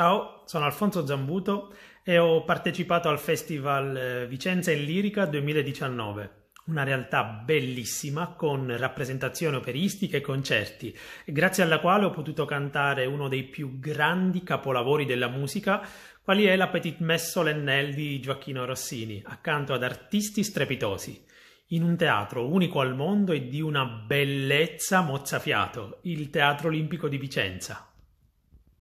Ciao, sono Alfonso Zambuto e ho partecipato al Festival eh, Vicenza in Lirica 2019, una realtà bellissima con rappresentazioni operistiche e concerti, grazie alla quale ho potuto cantare uno dei più grandi capolavori della musica, quali è la Petite Messe Solennelle di Gioacchino Rossini, accanto ad artisti strepitosi in un teatro unico al mondo e di una bellezza mozzafiato, il Teatro Olimpico di Vicenza.